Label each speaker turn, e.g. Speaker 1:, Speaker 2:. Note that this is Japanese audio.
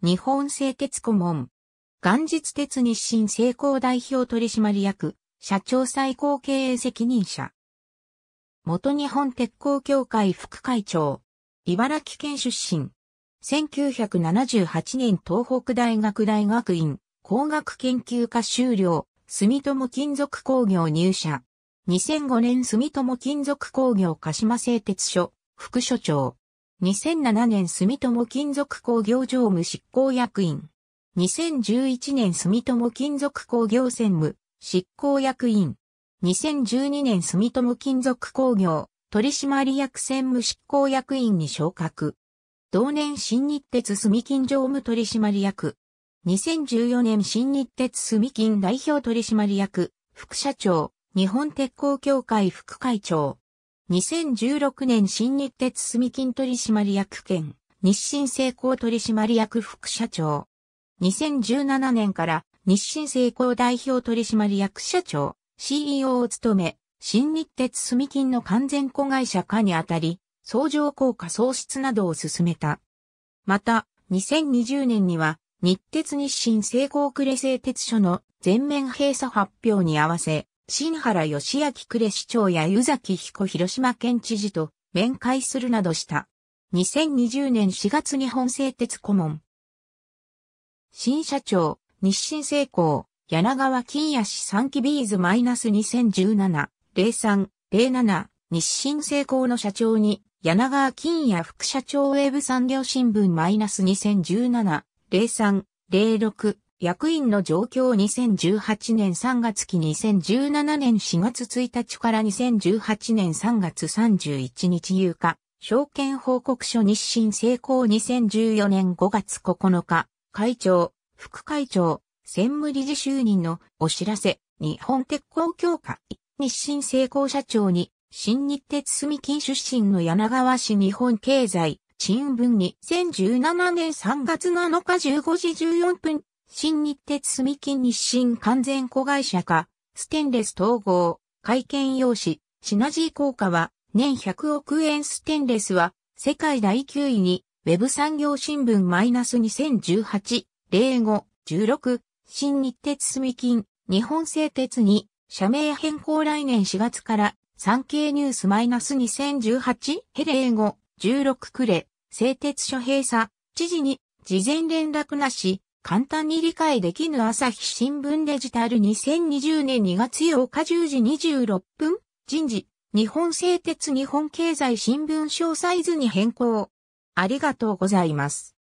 Speaker 1: 日本製鉄顧問。元日鉄日清成功代表取締役、社長最高経営責任者。元日本鉄鋼協会副会長。茨城県出身。1978年東北大学大学院工学研究科修了、住友金属工業入社。2005年住友金属工業鹿島製鉄所副所長。2007年住友金属工業常務執行役員。2011年住友金属工業専務執行役員。2012年住友金属工業取締役専務執行役員に昇格。同年新日鉄住金常務取締役。2014年新日鉄住金代表取締役、副社長、日本鉄鋼協会副会長。2016年新日鉄住金取締役兼日清成功取締役副社長。2017年から日清成功代表取締役社長、CEO を務め、新日鉄住金の完全子会社化にあたり、相乗効果創出などを進めた。また、2020年には、日鉄日清成功れ製鉄所の全面閉鎖発表に合わせ、新原義明呉市長や湯崎彦広島県知事と面会するなどした。2020年4月日本製鉄顧問。新社長、日清製鋼、柳川金谷市三期ビーズマイナス2017、03、07、日清製鋼の社長に、柳川金谷副社長ウェブ産業新聞マイナス2017、03、06、役員の状況2018年3月期2017年4月1日から2018年3月31日有価、証券報告書日清成功2014年5月9日、会長、副会長、専務理事就任のお知らせ、日本鉄工協会、日清成功社長に、新日鉄住金出身の柳川市日本経済、新聞に2017年3月7日15時14分新日鉄住金日清完全子会社化、ステンレス統合、会見用紙、シナジー効果は、年100億円ステンレスは、世界第9位に、ウェブ産業新聞マイナス2018、05、16、新日鉄住金、日本製鉄に、社名変更来年4月から、産経ニュースマイナス2018、ヘレ05、16クレ、製鉄所閉鎖、知事に、事前連絡なし、簡単に理解できぬ朝日新聞デジタル2020年2月8日10時26分人事日本製鉄日本経済新聞小サイズに変更ありがとうございます。